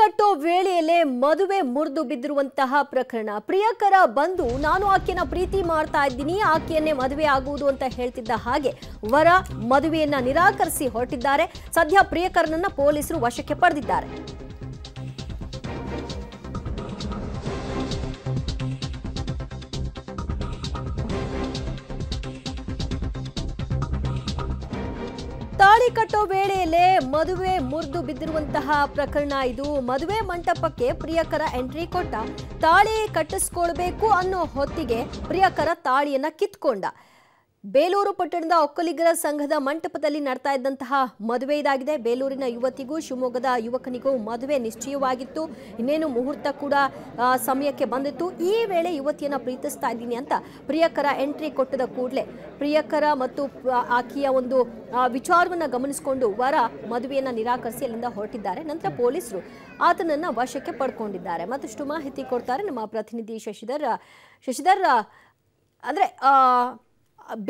ಕಟ್ಟೋ ವೇಳೆಯಲ್ಲೇ ಮದುವೆ ಮುರಿದು ಬಿದ್ದಿರುವಂತಹ ಪ್ರಕರಣ ಪ್ರಿಯಕರ ಬಂದು ನಾನು ಆಕೆಯನ್ನ ಪ್ರೀತಿ ಮಾಡ್ತಾ ಇದ್ದೀನಿ ಆಕೆಯನ್ನೇ ಮದುವೆ ಆಗುವುದು ಅಂತ ಹೇಳ್ತಿದ್ದ ಹಾಗೆ ವರ ಮದುವೆಯನ್ನ ನಿರಾಕರಿಸಿ ಹೊರಟಿದ್ದಾರೆ ಸದ್ಯ ಪ್ರಿಯಕರನನ್ನ ಪೊಲೀಸರು ವಶಕ್ಕೆ ಪಡೆದಿದ್ದಾರೆ ತಾಳಿ ಕಟ್ಟೋ ವೇಳೆಯಲ್ಲೇ ಮದುವೆ ಮುರಿದು ಬಿದ್ದಿರುವಂತಹ ಪ್ರಕರಣ ಇದು ಮದುವೆ ಮಂಟಪಕ್ಕೆ ಪ್ರಿಯಕರ ಎಂಟ್ರಿ ಕೊಟ್ಟ ತಾಳಿ ಕಟ್ಟಿಸ್ಕೊಳ್ಬೇಕು ಅನ್ನೋ ಹೊತ್ತಿಗೆ ಪ್ರಿಯಕರ ತಾಳಿಯನ್ನ ಕಿತ್ಕೊಂಡ ಬೇಲೂರು ಪಟ್ಟಣದ ಒಕ್ಕಲಿಗರ ಸಂಘದ ಮಂಟಪದಲ್ಲಿ ನಡ್ತಾ ಇದ್ದಂತಹ ಮದುವೆ ಇದಾಗಿದೆ ಬೇಲೂರಿನ ಯುವತಿಗೂ ಶಿವಮೊಗ್ಗದ ಯುವಕನಿಗೂ ಮದುವೆ ನಿಶ್ಚಯವಾಗಿತ್ತು ಇನ್ನೇನು ಮುಹೂರ್ತ ಕೂಡ ಸಮಯಕ್ಕೆ ಬಂದಿತ್ತು ಈ ವೇಳೆ ಯುವತಿಯನ್ನು ಪ್ರೀತಿಸ್ತಾ ಇದ್ದೀನಿ ಅಂತ ಪ್ರಿಯಕರ ಎಂಟ್ರಿ ಕೊಟ್ಟದ ಕೂಡಲೇ ಪ್ರಿಯಕರ ಮತ್ತು ಆಕೆಯ ಒಂದು ವಿಚಾರವನ್ನು ಗಮನಿಸಿಕೊಂಡು ವರ ಮದುವೆಯನ್ನು ನಿರಾಕರಿಸಿ ಅಲ್ಲಿಂದ ಹೊರಟಿದ್ದಾರೆ ನಂತರ ಪೊಲೀಸರು ಆತನನ್ನು ವಶಕ್ಕೆ ಪಡ್ಕೊಂಡಿದ್ದಾರೆ ಮತ್ತಷ್ಟು ಮಾಹಿತಿ ಕೊಡ್ತಾರೆ ನಮ್ಮ ಪ್ರತಿನಿಧಿ ಶಶಿಧರ್ ಶಶಿಧರ್ ಅಂದರೆ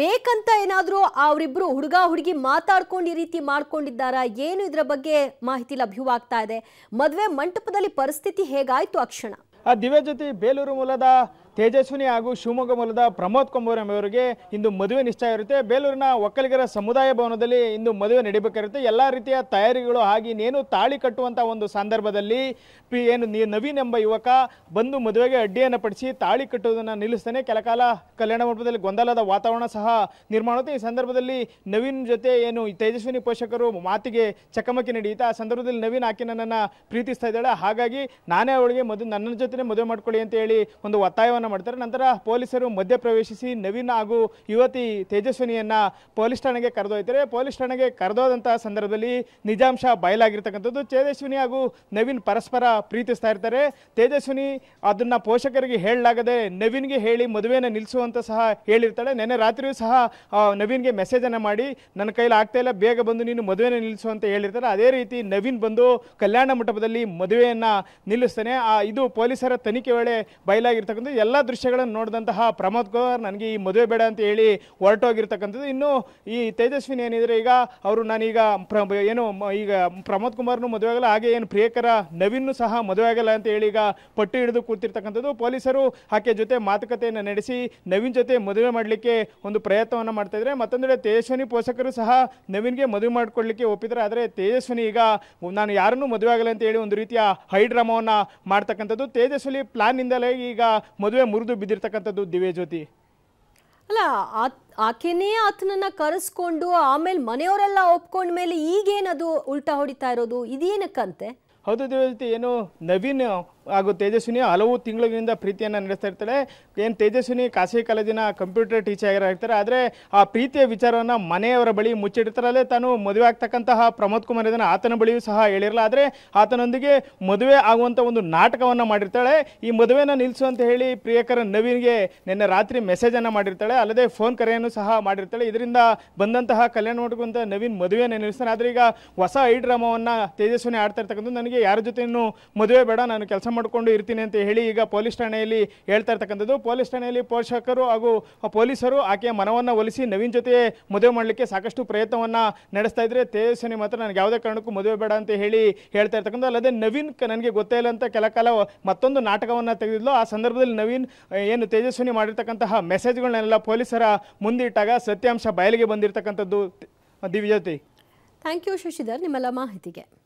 ಬೇಕಂತ ಏನಾದರೂ ಅವರಿಬ್ಬರು ಹುಡುಗ ಹುಡುಗಿ ಮಾತಾಡ್ಕೊಂಡು ಈ ರೀತಿ ಮಾಡ್ಕೊಂಡಿದ್ದಾರಾ ಏನು ಇದರ ಬಗ್ಗೆ ಮಾಹಿತಿ ಲಭ್ಯವಾಗ್ತಾ ಇದೆ ಮದುವೆ ಮಂಟಪದಲ್ಲಿ ಪರಿಸ್ಥಿತಿ ಹೇಗಾಯಿತು ಅಕ್ಷಣ ದಿವ್ಯ ಜೊತೆ ಬೇಲೂರು ಮೂಲದ ತೇಜಸ್ವಿನಿ ಹಾಗೂ ಶಿವಮೊಗ್ಗ ಮೂಲದ ಪ್ರಮೋದ್ ಕೊಂಬೂರ್ ಎಂಬುವರಿಗೆ ಇಂದು ಮದುವೆ ನಿಶ್ಚಯ ಇರುತ್ತೆ ಬೇಲೂರಿನ ಒಕ್ಕಲಿಗರ ಸಮುದಾಯ ಭವನದಲ್ಲಿ ಇಂದು ಮದುವೆ ನಡೀಬೇಕಾಗಿರುತ್ತೆ ಎಲ್ಲ ರೀತಿಯ ತಯಾರಿಗಳು ಹಾಗೆ ಇನ್ನೇನು ತಾಳಿ ಕಟ್ಟುವಂಥ ಒಂದು ಸಂದರ್ಭದಲ್ಲಿ ಏನು ನವೀನ್ ಎಂಬ ಯುವಕ ಬಂದು ಮದುವೆಗೆ ಅಡ್ಡಿಯನ್ನು ಪಡಿಸಿ ತಾಳಿ ಕಟ್ಟುವುದನ್ನು ನಿಲ್ಲಿಸ್ತಾನೆ ಕೆಲಕಾಲ ಕಲ್ಯಾಣ ಮಂಟಪದಲ್ಲಿ ಗೊಂದಲದ ವಾತಾವರಣ ಸಹ ನಿರ್ಮಾಣ ಈ ಸಂದರ್ಭದಲ್ಲಿ ನವೀನ್ ಜೊತೆ ಏನು ತೇಜಸ್ವಿನಿ ಪೋಷಕರು ಮಾತಿಗೆ ಚಕಮಕಿ ನಡೆಯುತ್ತೆ ಆ ಸಂದರ್ಭದಲ್ಲಿ ನವೀನ್ ಆಕೆ ನನ್ನನ್ನು ಪ್ರೀತಿಸ್ತಾ ಇದ್ದಾಳೆ ಹಾಗಾಗಿ ನಾನೇ ಅವಳಿಗೆ ಮದುವೆ ನನ್ನ ಜೊತೆ ಮದುವೆ ಮಾಡ್ಕೊಳ್ಳಿ ಅಂತ ಹೇಳಿ ಒಂದು ಒತ್ತಾಯವನ್ನು ಪ್ರಯತ್ನವನ್ನು ಮಾಡ್ತಾರೆ ನಂತರ ಪೊಲೀಸರು ಮಧ್ಯ ಪ್ರವೇಶಿಸಿ ನವೀನ್ ಹಾಗೂ ಯುವತಿ ತೇಜಸ್ವಿನಿಯನ್ನು ಪೊಲೀಸ್ ಠಾಣೆಗೆ ಕರೆದೊಯ್ತಾರೆ ಪೊಲೀಸ್ ಠಾಣೆಗೆ ಕರೆದೋದಂತಹ ಸಂದರ್ಭದಲ್ಲಿ ನಿಜಾಂಶ ಬಯಲಾಗಿರ್ತಕ್ಕಂಥದ್ದು ತೇಜಸ್ವಿನಿ ಹಾಗೂ ನವೀನ್ ಪರಸ್ಪರ ಪ್ರೀತಿಸ್ತಾ ಇರ್ತಾರೆ ತೇಜಸ್ವಿನಿ ಅದನ್ನ ಪೋಷಕರಿಗೆ ಹೇಳಲಾಗದೆ ನವೀನ್ಗೆ ಹೇಳಿ ಮದುವೆಯನ್ನು ನಿಲ್ಲಿಸುವಂತ ಸಹ ಹೇಳಿರ್ತಾಳೆ ನೆನ್ನೆ ರಾತ್ರಿಯೂ ಸಹ ನವೀನ್ಗೆ ಅನ್ನ ಮಾಡಿ ನನ್ನ ಕೈಲಿ ಆಗ್ತಾ ಇಲ್ಲ ಬೇಗ ಬಂದು ನೀನು ಮದುವೆನ ನಿಲ್ಲಿಸು ಅಂತ ಹೇಳಿರ್ತಾರೆ ಅದೇ ರೀತಿ ನವೀನ್ ಬಂದು ಕಲ್ಯಾಣ ಮಂಟಪದಲ್ಲಿ ಮದುವೆಯನ್ನ ನಿಲ್ಲಿಸ್ತಾನೆ ಇದು ಪೊಲೀಸರ ತನಿಖೆ ವೇಳೆ ಬಯಲಾಗಿರ್ತಕ್ಕಂಥ ಎಲ್ಲ ಎಲ್ಲ ದೃಶ್ಯಗಳನ್ನು ನೋಡಿದಂತಹ ಪ್ರಮೋದ್ ಕುಮಾರ್ ನನಗೆ ಈ ಮದುವೆ ಬೇಡ ಅಂತ ಹೇಳಿ ಹೊರಟೋಗಿರ್ತಕ್ಕಂಥದ್ದು ಇನ್ನು ಈ ತೇಜಸ್ವಿನಿ ಏನಿದ್ರೆ ಈಗ ಅವರು ನಾನೀಗ ಏನು ಈಗ ಪ್ರಮೋದ್ ಕುಮಾರ್ನು ಮದುವೆ ಆಗಲ್ಲ ಹಾಗೆ ಏನು ಪ್ರಿಯಕರ ನವೀನ್ನು ಸಹ ಮದುವೆ ಆಗಲ್ಲ ಅಂತ ಹೇಳಿ ಈಗ ಪಟ್ಟು ಹಿಡಿದು ಕೂತಿರ್ತಕ್ಕಂಥದ್ದು ಪೊಲೀಸರು ಆಕೆ ಜೊತೆ ಮಾತುಕತೆಯನ್ನು ನಡೆಸಿ ನವೀನ್ ಜೊತೆ ಮದುವೆ ಮಾಡಲಿಕ್ಕೆ ಒಂದು ಪ್ರಯತ್ನವನ್ನು ಮಾಡ್ತಾ ಇದ್ದಾರೆ ಮತ್ತೊಂದೆಡೆ ತೇಜಸ್ವಿನಿ ಪೋಷಕರು ಸಹ ನವೀನ್ಗೆ ಮದುವೆ ಮಾಡಿಕೊಳ್ಳಲಿಕ್ಕೆ ಒಪ್ಪಿದ್ದಾರೆ ಆದರೆ ತೇಜಸ್ವಿನಿ ಈಗ ನಾನು ಯಾರನ್ನು ಮದುವೆ ಆಗಲ್ಲ ಅಂತ ಹೇಳಿ ಒಂದು ರೀತಿಯ ಹೈಡ್ರಾಮವನ್ನು ಮಾಡ್ತಕ್ಕಂಥದ್ದು ತೇಜಸ್ವಿನಿ ಪ್ಲಾನ್ ಇಂದಲೇ ಈಗ ಮದುವೆ ಮುರಿದು ಬಿದ್ದಿರ್ತಕ್ಕಂಥದ್ದು ದಿವ್ಯಜ್ಯೋತಿ ಅಲ್ಲ ಆಕೆನೇ ಆತನನ್ನ ಕರೆಸ್ಕೊಂಡು ಆಮೇಲೆ ಮನೆಯವರೆಲ್ಲ ಒಪ್ಕೊಂಡ ಮೇಲೆ ಈಗೇನದು ಉಲ್ಟಾ ಹೊಡಿತಾ ಇರೋದು ಇದೇನಕ್ಕಂತೆ ಹೌದು ದಿವ್ಯಜ್ಯೋತಿ ಏನು ನವೀನ್ ಹಾಗೂ ತೇಜಸ್ವಿನಿ ಹಲವು ತಿಂಗಳಿನಿಂದ ಪ್ರೀತಿಯನ್ನು ನಡೆಸ್ತಾ ಇರ್ತಾಳೆ ಏನು ತೇಜಸ್ವಿನಿ ಖಾಸಗಿ ಕಾಲೇಜಿನ ಕಂಪ್ಯೂಟರ್ ಟೀಚರ್ ಆಗಿರ್ತಾರೆ ಆದರೆ ಆ ಪ್ರೀತಿಯ ವಿಚಾರವನ್ನು ಮನೆಯವರ ಬಳಿ ಮುಚ್ಚಿಡ್ತಾರೆ ತಾನು ಮದುವೆ ಆಗ್ತಕ್ಕಂತಹ ಪ್ರಮೋದ್ ಕುಮಾರ್ ಇದನ್ನು ಆತನ ಬಳಿಯೂ ಸಹ ಹೇಳಿರಲ್ಲ ಆದರೆ ಆತನೊಂದಿಗೆ ಮದುವೆ ಆಗುವಂಥ ಒಂದು ನಾಟಕವನ್ನು ಮಾಡಿರ್ತಾಳೆ ಈ ಮದುವೆನ ನಿಲ್ಲಿಸು ಅಂತ ಹೇಳಿ ಪ್ರಿಯಕರ ನವೀನ್ಗೆ ನಿನ್ನೆ ರಾತ್ರಿ ಮೆಸೇಜನ್ನು ಮಾಡಿರ್ತಾಳೆ ಅಲ್ಲದೆ ಫೋನ್ ಕರೆಯನ್ನು ಸಹ ಮಾಡಿರ್ತಾಳೆ ಇದರಿಂದ ಬಂದಂತಹ ಕಲ್ಯಾಣ ಮಂಟಪದಂತ ನವೀನ್ ಮದುವೆಯನ್ನು ನಿಲ್ಲಿಸ್ತಾನೆ ಆದರೆ ಈಗ ಹೊಸ ಐ ಡ್ರಾಮಾವನ್ನು ತೇಜಸ್ವಿನಿ ಆಡ್ತಾ ಇರ್ತಕ್ಕಂಥದ್ದು ನನಗೆ ಯಾರ ಜೊತೆ ಮದುವೆ ಬೇಡ ನಾನು ಕೆಲಸ ಮಾಡಿಕೊಂಡು ಇರ್ತೀನಿ ಅಂತ ಹೇಳಿ ಈಗ ಪೊಲೀಸ್ ಠಾಣೆಯಲ್ಲಿ ಹೇಳ್ತಾ ಇರ್ತಕ್ಕಂಥದ್ದು ಪೊಲೀಸ್ ಠಾಣೆಯಲ್ಲಿ ಪೋಷಕರು ಹಾಗೂ ಪೊಲೀಸರು ಆಕೆಯ ಮನವನ್ನು ಒಲಿಸಿ ನವೀನ್ ಜೊತೆ ಮದುವೆ ಮಾಡಲಿಕ್ಕೆ ಸಾಕಷ್ಟು ಪ್ರಯತ್ನವನ್ನು ನಡೆಸ್ತಾ ಇದ್ರೆ ತೇಜಸ್ವಿನಿ ಮಾತ್ರ ನನಗೆ ಯಾವುದೇ ಕಾರಣಕ್ಕೂ ಮದುವೆ ಬೇಡ ಅಂತ ಹೇಳಿ ಹೇಳ್ತಾ ಇರ್ತಕ್ಕಂಥ ಅಲ್ಲದೆ ನವೀನ್ ನನಗೆ ಗೊತ್ತೇ ಇಲ್ಲ ಅಂತ ಕೆಲ ಕಾಲ ಮತ್ತೊಂದು ನಾಟಕವನ್ನು ತೆಗೆದಿದ್ಲು ಆ ಸಂದರ್ಭದಲ್ಲಿ ನವೀನ್ ಏನು ತೇಜಸ್ವಿನಿ ಮಾಡಿರ್ತಕ್ಕಂತಹ ಮೆಸೇಜ್ಗಳನ್ನೆಲ್ಲ ಪೊಲೀಸರ ಮುಂದಿಟ್ಟಾಗ ಸತ್ಯಾಂಶ ಬಯಲಿಗೆ ಬಂದಿರತಕ್ಕಂಥದ್ದು ದಿವ್ಯಜ್ಯೋತಿ ಥ್ಯಾಂಕ್ ಯು ಶಶಿಧರ್ ನಿಮ್ಮೆಲ್ಲ ಮಾಹಿತಿಗೆ